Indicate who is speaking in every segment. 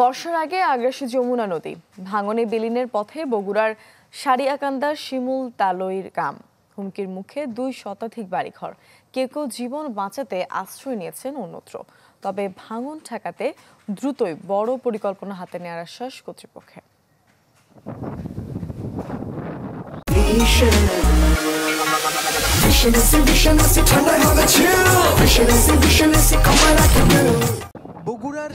Speaker 1: বর্ষার আগে আগ্রাসী যমুনা নদী ভাঙনে বিলিনের পথে বগুড়ার সারিয়াকান্দা শিমুল তালইর গ্রাম হুমকির মুখে দুই শতাধিক বাড়িঘর কেউ কেউ জীবন বাঁচাতে আশ্রয় নিয়েছেন অন্যত্র তবে ভাঙন ঠেকাতে দ্রুতই বড় পরিকল্পনা হাতে নেওয়ার আশ্বাস কর্তৃপক্ষের
Speaker 2: Vision is a vision, chill. Vision is a vision, come like a বগুড়ার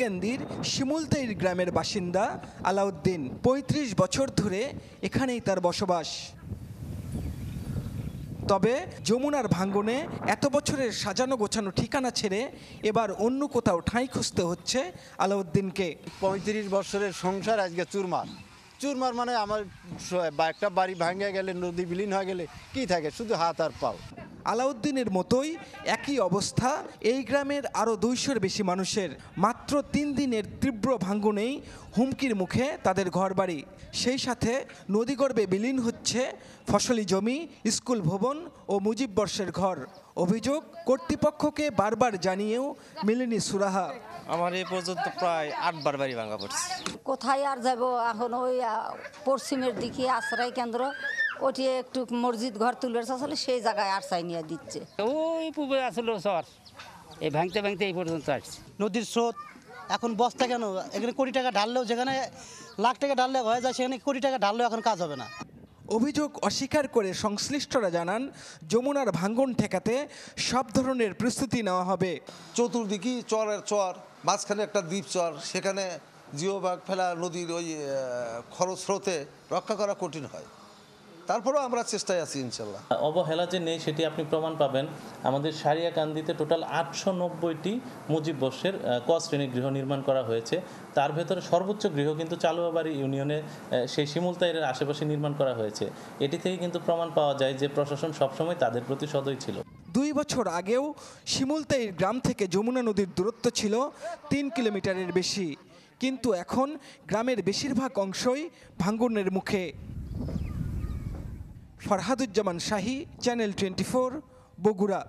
Speaker 2: কেন্দির শিমুলতাইর গ্রামের বাসিন্দা আলাউদ্দিন ৩৫ বছর ধরে এখানেই তার বসবাস তবে যমুনার ভাঙ্গনে এত বছরের সাজানো গোছানো ঠিকানা ছেড়ে এবার অন্য কোথাও ঠাঁই খুঁজতে হচ্ছে আলাউদ্দিনকে পঁয়ত্রিশ বছরের সংসার আজকে চুরমার চুরমার মানে আমার একটা বাড়ি ভাঙে গেলে নদী বিলীন হয়ে গেলে কি থাকে শুধু হাত আর পাও আলাউদ্দিনের মতোই একই অবস্থা এই গ্রামের আরও দুইশোর বেশি মানুষের মাত্র তিন দিনের তীব্র ভাঙ্গনেই হুমকির মুখে তাদের ঘরবাড়ি সেই সাথে নদীগর্ভে বিলীন হচ্ছে ফসলি জমি স্কুল ভবন ও মুজিব বর্ষের ঘর অভিযোগ কর্তৃপক্ষকে বারবার জানিয়েও মিলেনি সুরাহা
Speaker 1: আমার এই পর্যন্ত প্রায় আটবার বাড়ি ভাঙা পড়ছে
Speaker 2: কোথায় আর যাব এখন ওই পশ্চিমের দিকে আশ্রয় কেন্দ্র ওঠিয়ে একটু মসজিদ ঘর তুলে আসলে সেই জায়গায় আর চাই নিয়ে দিচ্ছে ওই
Speaker 1: পূর্বে আসলো সর এই ভাঙতে ভাঙতে এই পর্যন্ত আসছে নদীর স্রোত এখন বস্তা কেন
Speaker 2: এখানে কোটি টাকা ঢাললেও যেখানে লাখ টাকা ঢাললে হয়ে যায় সেখানে কোটি টাকা ঢাললেও এখন কাজ হবে না অভিযোগ অস্বীকার করে সংশ্লিষ্টরা জানান যমুনার ভাঙ্গন ঠেকাতে সব ধরনের প্রস্তুতি নেওয়া হবে চতুর্দিকে চরের চর মাঝখানে একটা দ্বীপ চর সেখানে জিও ফেলা নদীর ওই খরস্রোতে রক্ষা করা কঠিন হয় তারপরেও আমরা চেষ্টায় আছি ইনশাল্লাহ
Speaker 1: অবহেলা যে নেই সেটি আপনি প্রমাণ পাবেন আমাদের সারিয়া কান্দিতে টোটাল আটশো নব্বইটি মুজিব বর্ষের ক শ্রেণীর গৃহ নির্মাণ করা হয়েছে তার ভেতরে সর্বোচ্চ গৃহ কিন্তু চালুয়াবাড়ি ইউনিয়নে সেই শিমুলতাইয়ের আশেপাশে নির্মাণ করা হয়েছে এটি থেকে কিন্তু প্রমাণ পাওয়া যায় যে প্রশাসন সবসময় তাদের প্রতি সদয় ছিল
Speaker 2: দুই বছর আগেও শিমুলতাইয়ের গ্রাম থেকে যমুনা নদীর দূরত্ব ছিল তিন কিলোমিটারের বেশি কিন্তু এখন গ্রামের বেশিরভাগ অংশই ভাঙ্গনের মুখে ফরহাদুজ্জামান শাহী চ্যানেল টোয়েন্টি বগুড়া